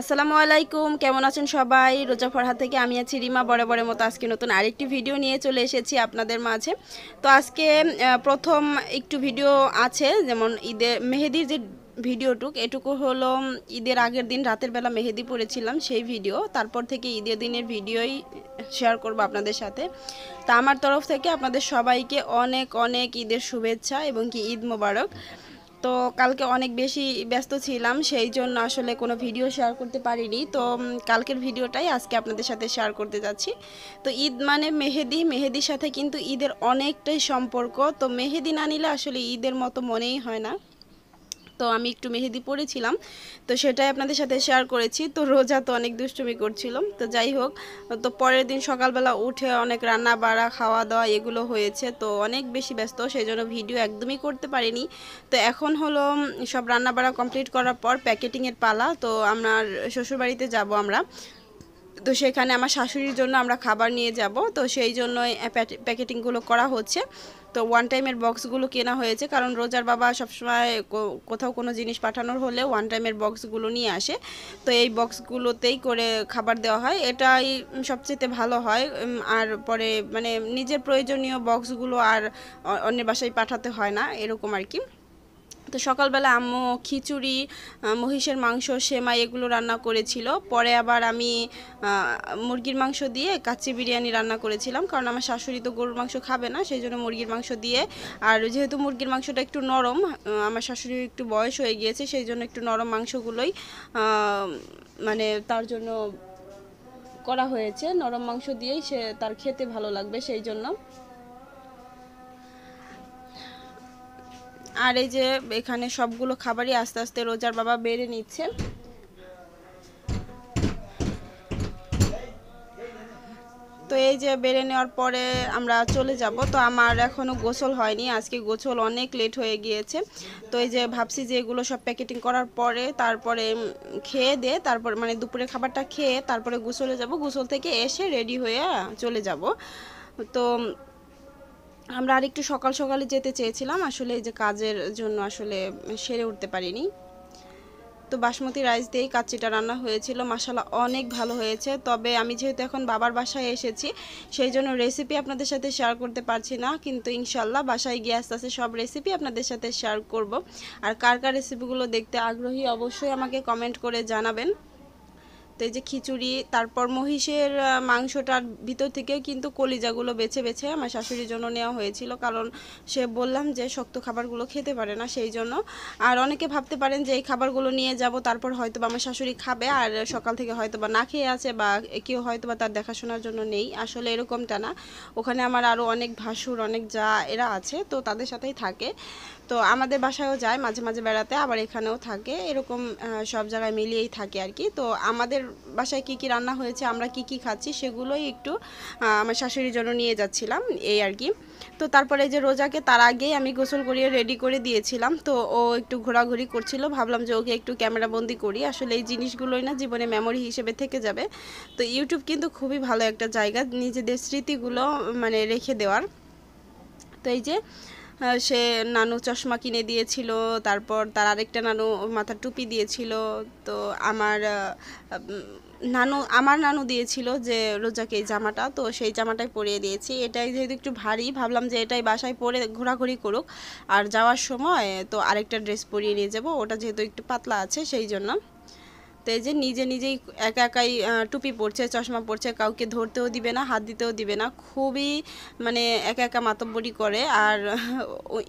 আসসালামু আলাইকুম কেমন আছেন সবাই রোজা ফরহা থেকে আমি আছি রিমা বড় বড় মতো আজকে নতুন আরেকটি ভিডিও নিয়ে চলে এসেছি আপনাদের মাঝে তো আজকে প্রথম একটু ভিডিও আছে যেমন ঈদের মেহেদির যে ভিডিওটুক এটুকু হলো ঈদের আগের দিন রাতের বেলা মেহেদি পড়েছিলাম সেই ভিডিও তারপর থেকে ঈদের দিনের ভিডিওই শেয়ার করব আপনাদের সাথে তা আমার তরফ থেকে আপনাদের সবাইকে অনেক অনেক ঈদের শুভেচ্ছা এবং কি ঈদ মোবারক তো কালকে অনেক বেশি ব্যস্ত ছিলাম সেই জন্য আসলে কোনো ভিডিও শেয়ার করতে পারিনি তো কালকের ভিডিওটাই আজকে আপনাদের সাথে শেয়ার করতে যাচ্ছি তো ঈদ মানে মেহেদি মেহেদির সাথে কিন্তু ঈদের অনেকটাই সম্পর্ক তো মেহেদি না নিলে আসলে ঈদের মতো মনেই হয় না তো আমি একটু মেহেদি পড়েছিলাম তো সেটাই আপনাদের সাথে শেয়ার করেছি তো রোজা তো অনেক দুষ্টুমি করছিলাম তো যাই হোক তো পরের দিন সকালবেলা উঠে অনেক রান্না বাড়া খাওয়া দাওয়া এগুলো হয়েছে তো অনেক বেশি ব্যস্ত সেই জন্য ভিডিও একদমই করতে পারিনি তো এখন হলো সব রান্না বাড়া কমপ্লিট করার পর প্যাকেটিংয়ের পালা তো আমরা শ্বশুরবাড়িতে যাব আমরা তো সেখানে আমার শাশুড়ির জন্য আমরা খাবার নিয়ে যাব তো সেই জন্য প্যাকেটিংগুলো করা হচ্ছে তো ওয়ান টাইমের বক্সগুলো কেনা হয়েছে কারণ রোজার বাবা সবসময় কোথাও কোনো জিনিস পাঠানোর হলে ওয়ান টাইমের বক্সগুলো নিয়ে আসে তো এই বক্সগুলোতেই করে খাবার দেওয়া হয় এটাই সবচেয়ে ভালো হয় আর পরে মানে নিজের প্রয়োজনীয় বক্সগুলো আর অন্যের বাসায় পাঠাতে হয় না এরকম আর কি তো সকালবেলা আম্মু খিচুড়ি মহিষের মাংস সেমাই এগুলো রান্না করেছিল পরে আবার আমি মুরগির মাংস দিয়ে কাচ্চি বিরিয়ানি রান্না করেছিলাম কারণ আমার শাশুড়ি তো গরুর মাংস খাবে না সেই জন্য মুরগির মাংস দিয়ে আর যেহেতু মুরগির মাংসটা একটু নরম আমার শাশুড়ি একটু বয়স হয়ে গিয়েছে সেই জন্য একটু নরম মাংসগুলোই মানে তার জন্য করা হয়েছে নরম মাংস দিয়েই সে তার খেতে ভালো লাগবে সেই জন্য আর এই যে এখানে সবগুলো খাবারই আস্তে আস্তে রোজার বাবা বেড়ে নিচ্ছে তো এই যে বেড়ে নেওয়ার পরে আমরা চলে যাব তো আমার এখনও গোসল হয়নি আজকে গোসল অনেক লেট হয়ে গিয়েছে তো এই যে ভাবছি যে এগুলো সব প্যাকেটিং করার পরে তারপরে খেয়ে দে তারপর মানে দুপুরে খাবারটা খেয়ে তারপরে গোসলে যাব গোসল থেকে এসে রেডি হয়ে চলে যাব তো আমরা আরেকটু সকাল সকালে যেতে চেয়েছিলাম আসলে এই যে কাজের জন্য আসলে সেরে উঠতে পারিনি তো বাসমতি রাইস দিয়েই কাচ্চিটা রান্না হয়েছিল মশালা অনেক ভালো হয়েছে তবে আমি যেহেতু এখন বাবার বাসায় এসেছি সেই জন্য রেসিপি আপনাদের সাথে শেয়ার করতে পারছি না কিন্তু ইনশাল্লাহ বাসায় গিয়ে আস্তে আস্তে সব রেসিপি আপনাদের সাথে শেয়ার করব আর কার কার রেসিপিগুলো দেখতে আগ্রহী অবশ্যই আমাকে কমেন্ট করে জানাবেন তো এই যে খিচুড়ি তারপর মহিষের মাংসটার ভিতর থেকে কিন্তু কলিজাগুলো বেছে বেছে আমার শাশুড়ির জন্য নেওয়া হয়েছিল কারণ সে বললাম যে শক্ত খাবারগুলো খেতে পারে না সেই জন্য আর অনেকে ভাবতে পারেন যে এই খাবারগুলো নিয়ে যাব তারপর হয়তো বা আমার শাশুড়ি খাবে আর সকাল থেকে হয়তো বা না খেয়ে আছে বা কেউ হয়তো বা তার দেখাশোনার জন্য নেই আসলে এরকমটা না ওখানে আমার আরও অনেক ভাসুর অনেক যা এরা আছে তো তাদের সাথেই থাকে তো আমাদের বাসায়ও যায় মাঝে মাঝে বেড়াতে আবার এখানেও থাকে এরকম সব জায়গায় মিলিয়েই থাকে আর কি তো আমাদের বাসায় কি কি রান্না হয়েছে আমরা কি কি খাচ্ছি সেগুলোই একটু আমার শাশুড়ির জন্য নিয়ে যাচ্ছিলাম এই আর কি তো তারপরে যে রোজাকে তার আগেই আমি গোসল করিয়ে রেডি করে দিয়েছিলাম তো ও একটু ঘোরাঘুরি করছিল ভাবলাম যে ওকে একটু ক্যামেরাবন্দি করি আসলে এই জিনিসগুলোই না জীবনে মেমোরি হিসেবে থেকে যাবে তো ইউটিউব কিন্তু খুবই ভালো একটা জায়গা নিজেদের স্মৃতিগুলো মানে রেখে দেওয়ার তো এই যে সে নানু চশমা কিনে দিয়েছিল তারপর তার আরেকটা নানু মাথার টুপি দিয়েছিল তো আমার নানু আমার নানু দিয়েছিল যে রোজাকে এই জামাটা তো সেই জামাটাই পরিয়ে দিয়েছি এটাই যেহেতু একটু ভারী ভাবলাম যে এটাই বাসায় পরে ঘোরাঘুরি করুক আর যাওয়ার সময় তো আরেকটা ড্রেস পরিয়ে নিয়ে যাব ওটা যেহেতু একটু পাতলা আছে সেই জন্য করতে যে নিজে নিজেই একা একাই টুপি পরছে চশমা পরছে কাউকে ধরতেও দিবে না হাত দিতেও দিবে না খুবই মানে একা একা মাতব্বরি করে আর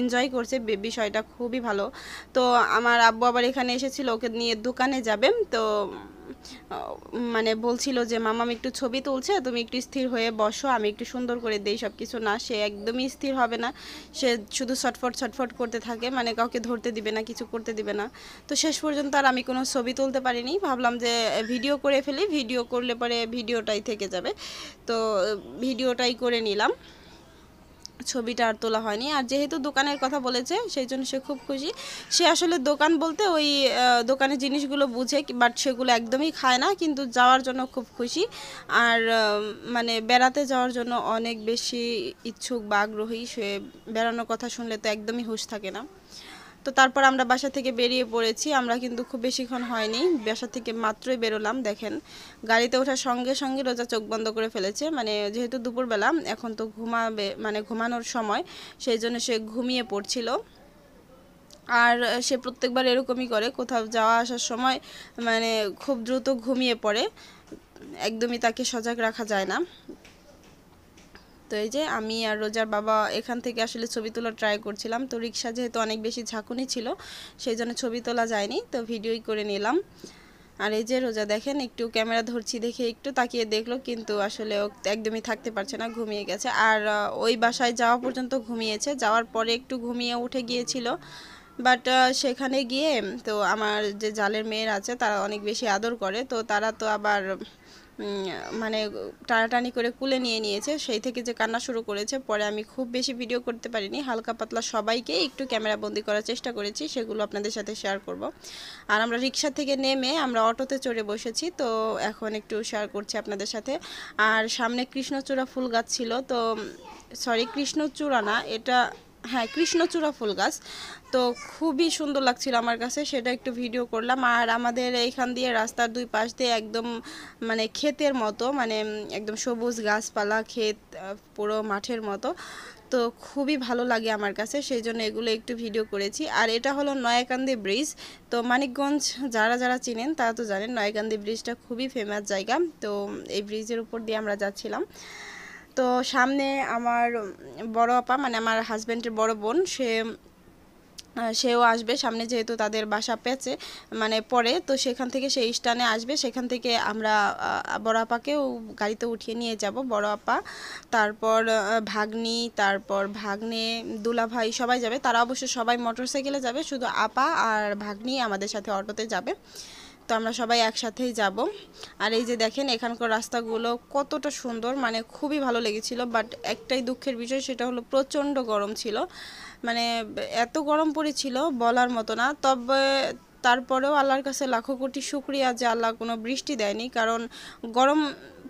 এনজয় করছে বিষয়টা খুবই ভালো তো আমার আব্বু আবার এখানে এসেছিল ওকে নিয়ে দোকানে যাবেন তো মানে বলছিল যে মামাম একটু ছবি তুলছে তুমি একটু স্থির হয়ে বসো আমি একটু সুন্দর করে দেই সব কিছু না সে একদমই স্থির হবে না সে শুধু ছটফট ছটফট করতে থাকে মানে কাউকে ধরতে দিবে না কিছু করতে দিবে না তো শেষ পর্যন্ত আর আমি কোনো ছবি তুলতে পারিনি ভাবলাম যে ভিডিও করে ফেলি ভিডিও করলে পরে ভিডিওটাই থেকে যাবে তো ভিডিওটাই করে নিলাম ছবিটা আর তোলা হয়নি আর যেহেতু দোকানের কথা বলেছে সেই জন্য সে খুব খুশি সে আসলে দোকান বলতে ওই দোকানের জিনিসগুলো বুঝে বাট সেগুলো একদমই খায় না কিন্তু যাওয়ার জন্য খুব খুশি আর মানে বেড়াতে যাওয়ার জন্য অনেক বেশি ইচ্ছুক বা আগ্রহী সে বেড়ানোর কথা শুনলে তো একদমই হুশ থাকে না তো তারপর আমরা বাসা থেকে বেরিয়ে পড়েছি আমরা কিন্তু খুব বেশিক্ষণ হয়নি বাসা থেকে মাত্রই বেরোলাম দেখেন গাড়িতে ওঠার সঙ্গে সঙ্গে রোজা চোখ বন্ধ করে ফেলেছে মানে যেহেতু দুপুরবেলা এখন তো ঘুমাবে মানে ঘুমানোর সময় সেই জন্য সে ঘুমিয়ে পড়ছিল আর সে প্রত্যেকবার এরকমই করে কোথাও যাওয়া আসার সময় মানে খুব দ্রুত ঘুমিয়ে পড়ে একদমই তাকে সজাগ রাখা যায় না তো এই যে আমি আর রোজার বাবা এখান থেকে আসলে ছবি তোলা ট্রাই করছিলাম তো রিক্সা যেহেতু অনেক বেশি ঝাঁকুনি ছিল সেই জন্য ছবি তোলা যায়নি তো ভিডিওই করে নিলাম আর এই যে রোজা দেখেন একটু ক্যামেরা ধরছি দেখে একটু তাকিয়ে দেখলো কিন্তু আসলে ও একদমই থাকতে পারছে না ঘুমিয়ে গেছে আর ওই বাসায় যাওয়া পর্যন্ত ঘুমিয়েছে যাওয়ার পরে একটু ঘুমিয়ে উঠে গিয়েছিল বাট সেখানে গিয়ে তো আমার যে জালের মেয়ের আছে তারা অনেক বেশি আদর করে তো তারা তো আবার মানে টানাটানি করে কুলে নিয়ে নিয়েছে সেই থেকে যে কান্না শুরু করেছে পরে আমি খুব বেশি ভিডিও করতে পারিনি হালকা পাতলা সবাইকে একটু ক্যামেরা বন্দি করার চেষ্টা করেছি সেগুলো আপনাদের সাথে শেয়ার করব আর আমরা রিক্সা থেকে নেমে আমরা অটোতে চড়ে বসেছি তো এখন একটু শেয়ার করছি আপনাদের সাথে আর সামনে কৃষ্ণচূড়া ফুল গাছ ছিল তো সরি কৃষ্ণচূড়া না এটা হ্যাঁ কৃষ্ণচূড়া ফুল গাছ তো খুবই সুন্দর লাগছিল আমার কাছে সেটা একটু ভিডিও করলাম আর আমাদের এইখান দিয়ে রাস্তার দুই পাশ দিয়ে একদম মানে ক্ষেতের মতো মানে একদম সবুজ গাছপালা ক্ষেত পুরো মাঠের মতো তো খুবই ভালো লাগে আমার কাছে সেই জন্য এগুলো একটু ভিডিও করেছি আর এটা হলো নয়াকান্দি ব্রিজ তো মানিকগঞ্জ যারা যারা চিনেন তারা তো জানেন নয়াকান্দি ব্রিজটা খুবই ফেমাস জায়গা তো এই ব্রিজের উপর দিয়ে আমরা যাচ্ছিলাম তো সামনে আমার বড় আপা মানে আমার হাজব্যান্ডের বড় বোন সে সেও আসবে সামনে যেহেতু তাদের বাসা পেয়েছে মানে পড়ে তো সেখান থেকে সেই স্টানে আসবে সেখান থেকে আমরা বড় আপাকেও গাড়িতে উঠিয়ে নিয়ে যাব বড় আপা তারপর ভাগ্নি তারপর ভাগ্নে দুলাভাই সবাই যাবে তারা অবশ্য সবাই মোটরসাইকেলে যাবে শুধু আপা আর ভাগ্নি আমাদের সাথে অটোতে যাবে তো আমরা সবাই একসাথেই যাব আর এই যে দেখেন এখানকার রাস্তাগুলো কতটা সুন্দর মানে খুবই ভালো লেগেছিল বাট একটাই দুঃখের বিষয় সেটা হলো প্রচণ্ড গরম ছিল মানে এত গরম পড়েছিল বলার মতো না তবে তারপরেও আল্লাহর কাছে লাখো কোটি শুক্রিয়া যে আল্লাহ কোনো বৃষ্টি দেয়নি কারণ গরম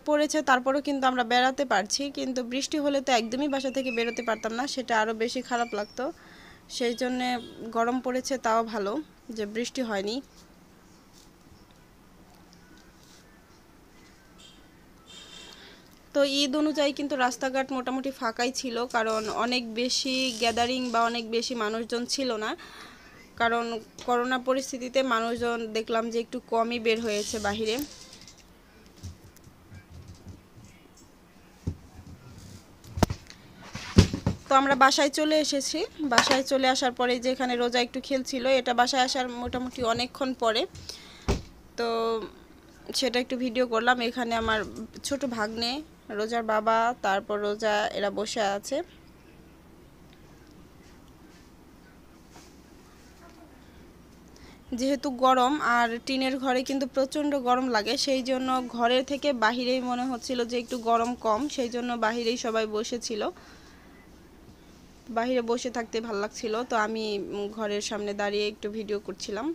পড়েছে তারপরেও কিন্তু আমরা বেড়াতে পারছি কিন্তু বৃষ্টি হলে তো একদমই বাসা থেকে বেরোতে পারতাম না সেটা আরও বেশি খারাপ লাগতো সেই জন্যে গরম পড়েছে তাও ভালো যে বৃষ্টি হয়নি তো ঈদ অনুযায়ী কিন্তু রাস্তাঘাট মোটামুটি ফাঁকাই ছিল কারণ অনেক বেশি গ্যাদারিং বা অনেক বেশি মানুষজন ছিল না কারণ করোনা পরিস্থিতিতে মানুষজন দেখলাম যে একটু কমই বের হয়েছে বাহিরে তো আমরা বাসায় চলে এসেছি বাসায় চলে আসার পরে যে এখানে রোজা একটু খেলছিল এটা বাসায় আসার মোটামুটি অনেকক্ষণ পরে তো সেটা একটু ভিডিও করলাম এখানে আমার ছোট ভাগ্নে রোজার বাবা তারপর রোজা এরা বসে আছে যেহেতু গরম আর টিনের ঘরে কিন্তু প্রচণ্ড গরম লাগে সেই জন্য ঘরের থেকে বাহিরেই মনে হচ্ছিল যে একটু গরম কম সেই জন্য বাহিরেই সবাই বসেছিল বাহিরে বসে থাকতে ভাল লাগছিল তো আমি ঘরের সামনে দাঁড়িয়ে একটু ভিডিও করছিলাম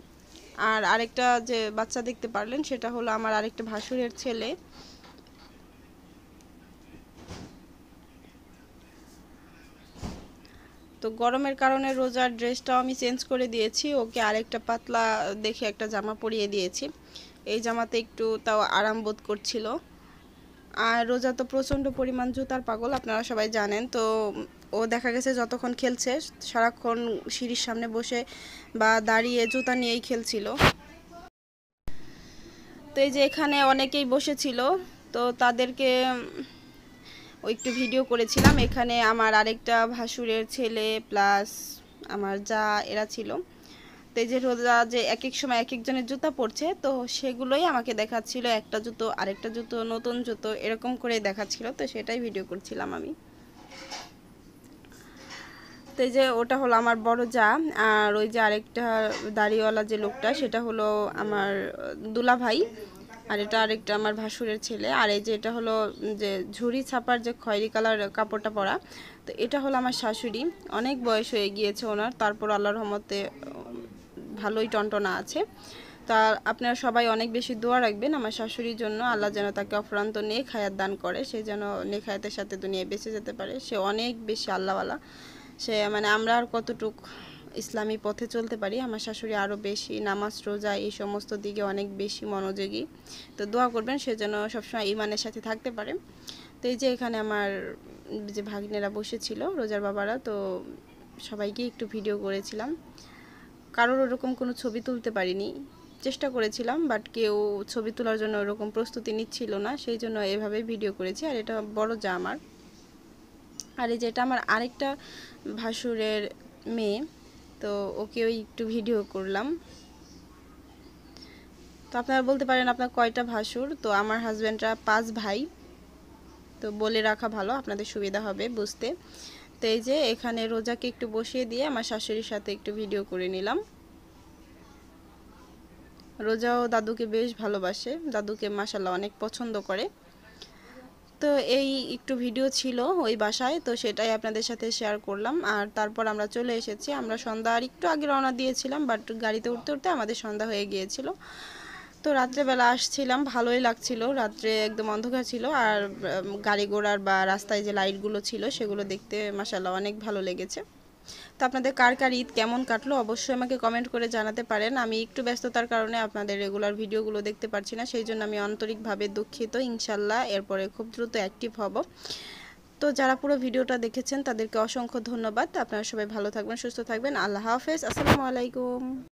আর আরেকটা যে বাচ্চা দেখতে পারলেন সেটা হলো আমার আরেকটা ভাসুরের ছেলে তো গরমের কারণে রোজার ড্রেসটাও আমি চেঞ্জ করে দিয়েছি ওকে আরেকটা পাতলা দেখে একটা জামা পরিয়ে দিয়েছি এই জামাতে একটু তাও আরাম বোধ করছিল আর রোজা তো প্রচণ্ড পরিমাণ জুতার পাগল আপনারা সবাই জানেন তো ও দেখা গেছে যতক্ষণ খেলছে সারাক্ষণ সিঁড়ির সামনে বসে বা দাঁড়িয়ে জুতা নিয়েই খেলছিল তো এই যে এখানে অনেকেই বসেছিল তো তাদেরকে ওই একটু ভিডিও করেছিলাম এখানে আমার আরেকটা ভাসুরের ছেলে প্লাস আমার যা এরা ছিল তো যে রোজা যে এক এক সময় এক একজনের জুতা পরছে তো সেগুলোই আমাকে দেখাচ্ছিল একটা জুতো আরেকটা জুতো নতুন জুতো এরকম করে দেখাচ্ছিল তো সেটাই ভিডিও করছিলাম আমি তো যে ওটা হলো আমার বড় যা আর ওই যে আরেকটা দাড়িওয়ালা যে লোকটা সেটা হলো আমার দুলা ভাই আর এটা আরেকটা আমার ভাসুরের ছেলে আর এই যে এটা হলো যে ঝুড়ি ছাপার যে খয়েরি কালার কাপড়টা পরা তো এটা হলো আমার শাশুড়ি অনেক বয়স হয়ে গিয়েছে ওনার তারপর আল্লাহর রহমতে ভালোই টনটনা আছে তা আপনারা সবাই অনেক বেশি দোয়া রাখবেন আমার শাশুড়ির জন্য আল্লাহ যেন তাকে অফরান্ত নেক হায়াত দান করে সে যেন নেখায়াতের হায়াতের সাথে দুনিয়ায় বেঁচে যেতে পারে সে অনেক বেশি আল্লাহওয়ালা সে মানে আমরা আর কতটুকু ইসলামী পথে চলতে পারি আমার শাশুড়ি আরও বেশি নামাজ রোজা এই সমস্ত দিকে অনেক বেশি মনোযোগী তো দোয়া করবেন সে যেন সবসময় ইমানের সাথে থাকতে পারে তো এই যে এখানে আমার যে ভাগ্নেরা বসেছিল রোজার বাবারা তো সবাইকে একটু ভিডিও করেছিলাম কারোর ওরকম কোনো ছবি তুলতে পারিনি চেষ্টা করেছিলাম বাট কেউ ছবি তোলার জন্য ওরকম প্রস্তুতি নিচ্ছিল না সেই জন্য এভাবে ভিডিও করেছি আর এটা বড় যা আমার আর এই যেটা আমার আরেকটা ভাসুরের মেয়ে তো ওকেও একটু ভিডিও করলাম তো আপনারা বলতে পারেন আপনার কয়টা ভাসুর তো আমার হাজব্যান্ডরা পাঁচ ভাই তো বলে রাখা ভালো আপনাদের সুবিধা হবে বুঝতে তো এই যে এখানে রোজাকে একটু বসিয়ে দিয়ে আমার শাশুড়ির সাথে একটু ভিডিও করে নিলাম রোজাও দাদুকে বেশ ভালোবাসে দাদুকে মাসাল্লাহ অনেক পছন্দ করে তো এই একটু ভিডিও ছিল ওই বাসায় তো সেটাই আপনাদের সাথে শেয়ার করলাম আর তারপর আমরা চলে এসেছি আমরা সন্ধ্যা আর একটু আগে রওনা দিয়েছিলাম বাট গাড়িতে উঠতে উঠতে আমাদের সন্ধ্যা হয়ে গিয়েছিল তো রাত্রেবেলা আসছিলাম ভালোই লাগছিল রাত্রে একদম অন্ধকার ছিল আর গাড়ি ঘোড়ার বা রাস্তায় যে লাইটগুলো ছিল সেগুলো দেখতে মাসাল্লাহ অনেক ভালো লেগেছে তো আপনাদের কার কার ঈদ কেমন কাটলো অবশ্যই আমাকে কমেন্ট করে জানাতে পারেন আমি একটু ব্যস্ততার কারণে আপনাদের রেগুলার ভিডিওগুলো দেখতে পারছি না সেই জন্য আমি আন্তরিকভাবে দুঃখিত ইনশাল্লাহ এরপরে খুব দ্রুত অ্যাক্টিভ হব তো যারা পুরো ভিডিওটা দেখেছেন তাদেরকে অসংখ্য ধন্যবাদ আপনারা সবাই ভালো থাকবেন সুস্থ থাকবেন আল্লাহ হাফেজ আসসালামু আলাইকুম